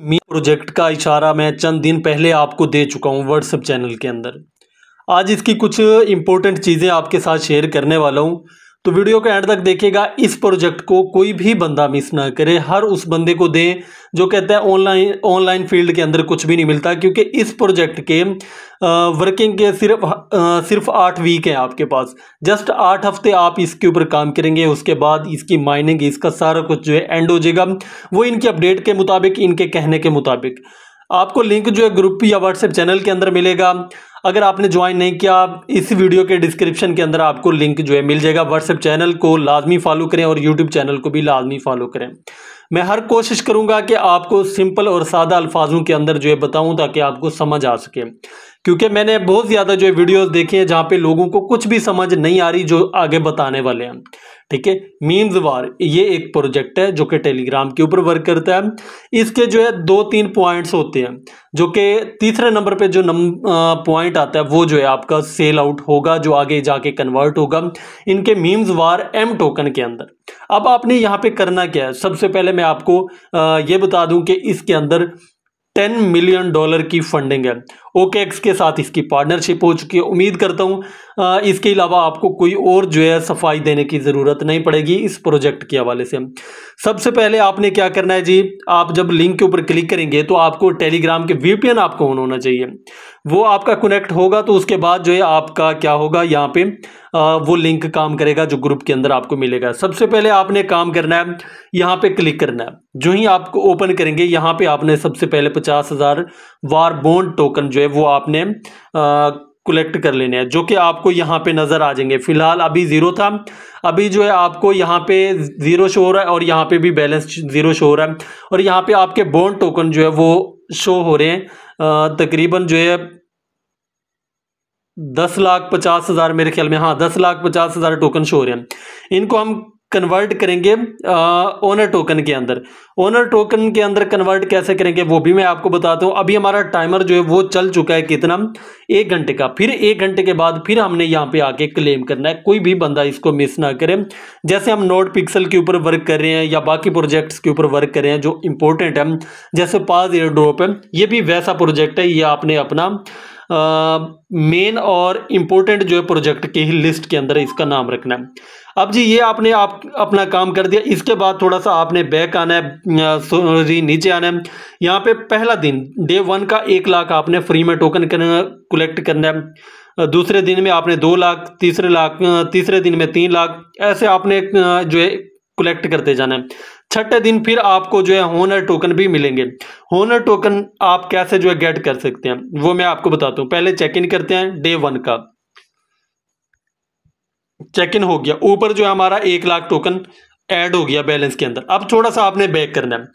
मी project का इशारा मैं चंद दिन पहले आपको दे चुका हूँ व्हाट्सएप चैनल के अंदर आज इसकी कुछ इम्पोर्टेंट चीज़ें आपके साथ शेयर करने वाला हूँ तो वीडियो को एंड तक देखिएगा इस प्रोजेक्ट को कोई भी बंदा मिस ना करे हर उस बंदे को दें जो कहता है ऑनलाइन ऑनलाइन फील्ड के अंदर कुछ भी नहीं मिलता क्योंकि इस प्रोजेक्ट के वर्किंग के सिर्फ सिर्फ आठ वीक हैं आपके पास जस्ट आठ हफ्ते आप इसके ऊपर काम करेंगे उसके बाद इसकी माइनिंग इसका सारा कुछ जो है एंड हो जाएगा वो इनके अपडेट के मुताबिक इनके कहने के मुताबिक आपको लिंक जो है ग्रुप या व्हाट्सएप चैनल के अंदर मिलेगा अगर आपने ज्वाइन नहीं किया आप इस वीडियो के डिस्क्रिप्शन के अंदर आपको लिंक जो है मिल जाएगा व्हाट्सएप चैनल को लाजमी फॉलो करें और यूट्यूब चैनल को भी लाजमी फॉलो करें मैं हर कोशिश करूँगा कि आपको सिंपल और सादा अल्फाजों के अंदर जो है बताऊँ ताकि आपको समझ आ सके क्योंकि मैंने बहुत ज़्यादा जो है वीडियोज़ देखे हैं जहाँ पे लोगों को कुछ भी समझ नहीं आ रही जो आगे बताने वाले हैं ठीक है मीम्स वार ये एक प्रोजेक्ट है जो कि टेलीग्राम के ऊपर वर्क करता है इसके जो है दो तीन पॉइंट्स होते हैं जो कि तीसरे नंबर पे जो पॉइंट आता है वो जो है आपका सेल आउट होगा जो आगे जाके कन्वर्ट होगा इनके मीम्स वार एम टोकन के अंदर अब आपने यहाँ पे करना क्या है सबसे पहले मैं आपको ये बता दूं कि इसके अंदर टेन मिलियन डॉलर की फंडिंग है ओके एक्स के साथ इसकी पार्टनरशिप हो चुकी है उम्मीद करता हूँ इसके अलावा आपको कोई और जो है सफाई देने की ज़रूरत नहीं पड़ेगी इस प्रोजेक्ट के हवाले से सबसे पहले आपने क्या करना है जी आप जब लिंक के ऊपर क्लिक करेंगे तो आपको टेलीग्राम के वीपीएन आपको ऑन होना चाहिए वो आपका कनेक्ट होगा तो उसके बाद जो है आपका क्या होगा यहाँ पे आ, वो लिंक काम करेगा जो ग्रुप के अंदर आपको मिलेगा सबसे पहले आपने काम करना है यहाँ पे क्लिक करना है जो ही आपको ओपन करेंगे यहाँ पे आपने सबसे पहले पचास हज़ार वार बोन्ड टोकन जो है वो आपने कलेक्ट कर लेने हैं जो कि आपको यहाँ पे नज़र आ जाएंगे फिलहाल अभी ज़ीरो था अभी जो है आपको यहाँ पे ज़ीरो शो हो रहा है और यहाँ पे भी बैलेंस ज़ीरो शो हो रहा है और यहाँ पे आपके बोन टोकन जो है वो शो हो रहे हैं तकरीबन जो है दस लाख पचास हज़ार मेरे ख्याल में हाँ दस लाख पचास हज़ार टोकन शो हो रहे हैं इनको हम कन्वर्ट करेंगे ओनर टोकन के अंदर ओनर टोकन के अंदर कन्वर्ट कैसे करेंगे वो भी मैं आपको बताता हूँ अभी हमारा टाइमर जो है वो चल चुका है कितना एक घंटे का फिर एक घंटे के बाद फिर हमने यहाँ पे आके क्लेम करना है कोई भी बंदा इसको मिस ना करे जैसे हम नोट पिक्सल के ऊपर वर्क कर रहे हैं या बाकी प्रोजेक्ट्स के ऊपर वर्क कर रहे हैं जो इंपॉर्टेंट है जैसे पाज एयर ड्रॉप है ये भी वैसा प्रोजेक्ट है ये आपने अपना मेन और इम्पोर्टेंट जो है प्रोजेक्ट की ही लिस्ट के अंदर इसका नाम रखना है अब जी ये आपने आप अपना काम कर दिया इसके बाद थोड़ा सा आपने बैक आना है सॉरी नीचे आना है यहाँ पे पहला दिन डे वन का एक लाख आपने फ्री में टोकन करना कलेक्ट करना है दूसरे दिन में आपने दो लाख तीसरे लाख तीसरे दिन में तीन लाख ऐसे आपने जो है कलेक्ट करते जाना है छठे दिन फिर आपको जो है होनर टोकन भी मिलेंगे होनर टोकन आप कैसे जो है गेट कर सकते हैं वो मैं आपको बताता हूँ पहले चेक इन करते हैं डे वन का चेक इन हो गया ऊपर जो है हमारा एक लाख टोकन ऐड हो गया बैलेंस के अंदर अब थोड़ा सा आपने बैक करना है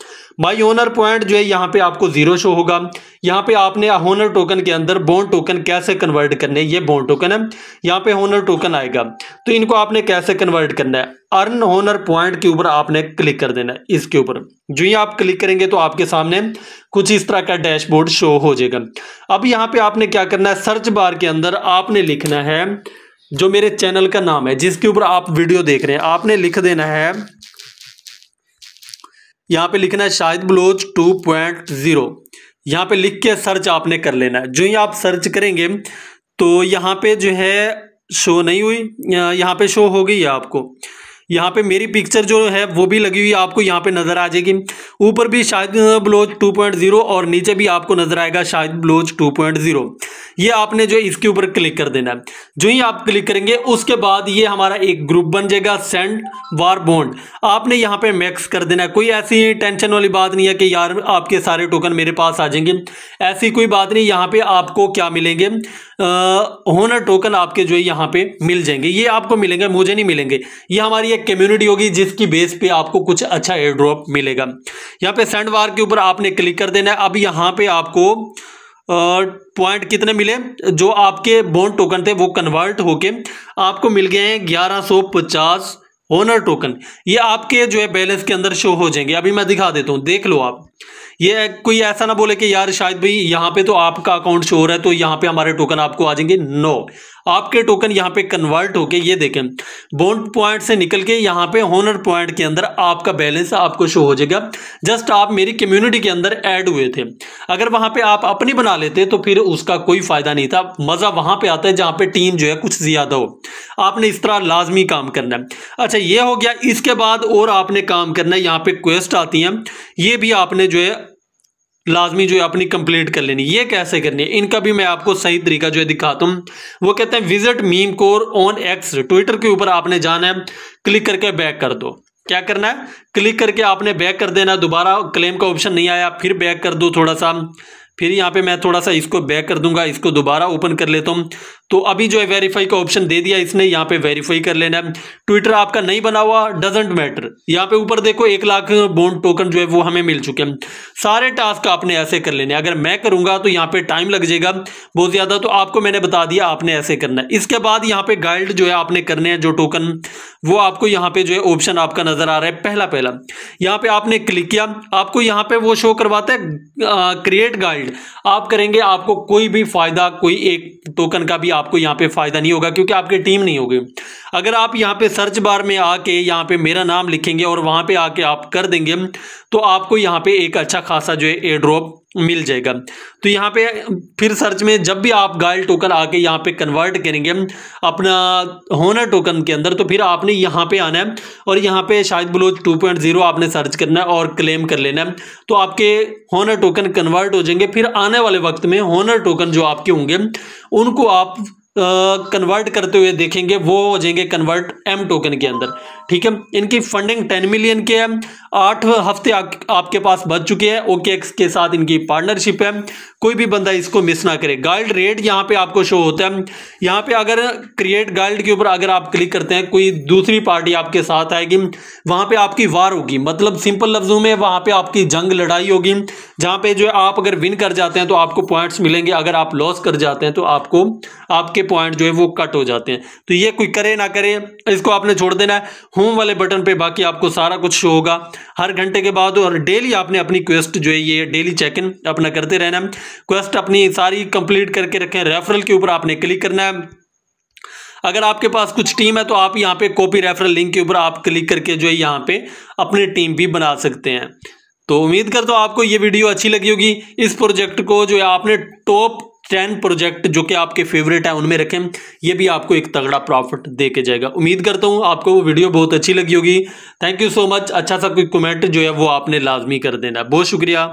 माई ओनर पॉइंट जो है यहाँ पे आपको जीरो शो होगा यहाँ पे आपने होनर टोकन के अंदर बोन टोकन कैसे कन्वर्ट करने ये बोन टोकन है यहाँ पे होनर टोकन आएगा तो इनको आपने कैसे कन्वर्ट करना है अर्न होनर पॉइंट के ऊपर आपने क्लिक कर देना है इसके ऊपर जो ही आप क्लिक करेंगे तो आपके सामने कुछ इस तरह का डैशबोर्ड शो हो जाएगा अब यहाँ पे आपने क्या करना है सर्च बार के अंदर आपने लिखना है जो मेरे चैनल का नाम है जिसके ऊपर आप वीडियो देख रहे हैं आपने लिख देना है यहाँ पे लिखना है Shahid Baloch two point zero यहाँ पे लिख के सर्च आपने कर लेना है जो ही आप सर्च करेंगे तो यहाँ पे जो है शो नहीं हुई यहाँ पे शो हो गई है आपको यहाँ पे मेरी पिक्चर जो है वो भी लगी हुई आपको यहाँ पे नज़र आ जाएगी ऊपर भी शाहिद ब्लोच 2.0 और नीचे भी आपको नज़र आएगा शाहिद ब्लोच 2.0 ये आपने जो इसके ऊपर क्लिक कर देना है जो ही आप क्लिक करेंगे उसके बाद ये हमारा एक ग्रुप बन जाएगा सेंड वार बॉन्ड आपने यहाँ पे मैक्स कर देना है कोई ऐसी टेंशन वाली बात नहीं है कि यार आपके सारे टोकन मेरे पास आ जाएंगे ऐसी कोई बात नहीं यहाँ पे आपको क्या मिलेंगे होनर टोकन आपके जो है यहाँ पे मिल जाएंगे ये आपको मिलेंगे मुझे नहीं मिलेंगे ये हमारी एक कम्युनिटी होगी जिसकी बेस पे आपको कुछ अच्छा एयर ड्रॉप मिलेगा यहाँ पे सेंड वार के ऊपर आपने क्लिक कर देना है अब यहाँ पे आपको पॉइंट कितने मिले जो आपके बॉन्ड टोकन थे वो कन्वर्ट होके आपको मिल गए हैं ग्यारह सौ पचास ओनर टोकन ये आपके जो है बैलेंस के अंदर शो हो जाएंगे अभी मैं दिखा देता हूँ देख लो आप ये कोई ऐसा ना बोले कि यार शायद भाई यहाँ पे तो आपका अकाउंट शो हो रहा है तो यहाँ पे हमारे टोकन आपको आ जाएंगे नो no. आपके टोकन यहाँ पे कन्वर्ट होके ये देखें बॉन्ड पॉइंट से निकल के यहाँ पे होनर पॉइंट के अंदर आपका बैलेंस आपको शो हो जाएगा जस्ट आप मेरी कम्युनिटी के अंदर ऐड हुए थे अगर वहाँ पे आप अपनी बना लेते तो फिर उसका कोई फायदा नहीं था मज़ा वहाँ पे आता है जहाँ पे टीम जो है कुछ ज़्यादा हो आपने इस तरह लाजमी काम करना है अच्छा ये हो गया इसके बाद और आपने काम करना है यहाँ पे क्वेस्ट आती हैं ये भी आपने जो है लाजमी जो है अपनी कंप्लीट कर लेनी ये कैसे करनी है इनका भी मैं आपको सही तरीका जो है दिखाता हूँ वो कहते हैं visit meme core on X Twitter के ऊपर आपने जाना है क्लिक करके बैक कर दो क्या करना है क्लिक करके आपने बैक कर देना दोबारा क्लेम का ऑप्शन नहीं आया फिर बैक कर दो थोड़ा सा फिर यहाँ पे मैं थोड़ा सा इसको बैक कर दूंगा इसको दोबारा ओपन कर लेता हूँ तो अभी जो है वेरीफाई का ऑप्शन दे दिया इसने यहाँ पे वेरीफाई कर लेना है ट्विटर आपका नहीं बना हुआ डजेंट मैटर यहाँ पे ऊपर देखो एक लाख बोन टोकन जो है वो हमें मिल चुके हैं सारे टास्क आपने ऐसे कर लेने अगर मैं करूंगा तो यहाँ पे टाइम लग जाएगा बहुत ज्यादा तो आपको मैंने बता दिया आपने ऐसे करना है इसके बाद यहाँ पे गाइल्ड जो है आपने करने हैं जो टोकन वो आपको यहाँ पे जो है ऑप्शन आपका नजर आ रहा है पहला पहला यहाँ पे आपने क्लिक किया आपको यहाँ पे वो शो करवाता है क्रिएट गाइल्ड आप करेंगे आपको कोई भी फायदा कोई एक टोकन का भी आपको यहाँ पे फ़ायदा नहीं होगा क्योंकि आपकी टीम नहीं होगी अगर आप यहाँ पे सर्च बार में आके यहाँ पे मेरा नाम लिखेंगे और वहां पे आके आप कर देंगे तो आपको यहाँ पे एक अच्छा खासा जो है एयर ड्रॉप मिल जाएगा तो यहाँ पे फिर सर्च में जब भी आप गायल टोकन आके यहाँ पे कन्वर्ट करेंगे अपना होनर टोकन के अंदर तो फिर आपने यहाँ पे आना है और यहाँ पे शायद बलोच 2.0 आपने सर्च करना है और क्लेम कर लेना है तो आपके होनर टोकन कन्वर्ट हो जाएंगे फिर आने वाले वक्त में होनर टोकन जो आपके होंगे उनको आप कन्वर्ट करते हुए देखेंगे वो हो जाएंगे कन्वर्ट एम टोकन के अंदर ठीक है इनकी फंडिंग टेन मिलियन के है आठ हफ्ते आ, आपके पास बच चुके हैं ओके एक्स के साथ इनकी पार्टनरशिप है कोई भी बंदा इसको मिस ना करे गाइल्ड रेट यहाँ पे आपको शो होता है यहाँ पे अगर क्रिएट गाइल्ड के ऊपर अगर आप क्लिक करते हैं कोई दूसरी पार्टी आपके साथ आएगी वहाँ पर आपकी वार होगी मतलब सिंपल लफ्जों में वहाँ पर आपकी जंग लड़ाई होगी जहाँ पे जो है आप अगर विन कर जाते हैं तो आपको पॉइंट्स मिलेंगे अगर आप लॉस कर जाते हैं तो आपको आपके पॉइंट जो है वो कट हो जाते हैं तो ये कोई करे ना करे इसको आपने छोड़ देना है होम वाले बटन पे बाकी आपको सारा कुछ शो होगा हर घंटे के बाद और डेली आपने अपनी क्वेस्ट जो है ये डेली चेक इन अपना करते रहना है क्वेस्ट अपनी सारी कंप्लीट करके रखें रेफरल के ऊपर आपने क्लिक करना है अगर आपके पास कुछ टीम है तो आप यहाँ पे कॉपी रेफरल लिंक के ऊपर आप क्लिक करके जो है यहाँ पे अपनी टीम भी बना सकते हैं तो उम्मीद कर तो आपको ये वीडियो अच्छी लगी होगी इस प्रोजेक्ट को जो है आपने टॉप टेन प्रोजेक्ट जो कि आपके फेवरेट हैं उनमें रखें ये भी आपको एक तगड़ा प्रॉफिट दे के जाएगा उम्मीद करता हूँ आपको वो वीडियो बहुत अच्छी लगी होगी थैंक यू सो मच अच्छा सा कोई कमेंट जो है वो आपने लाजमी कर देना बहुत शुक्रिया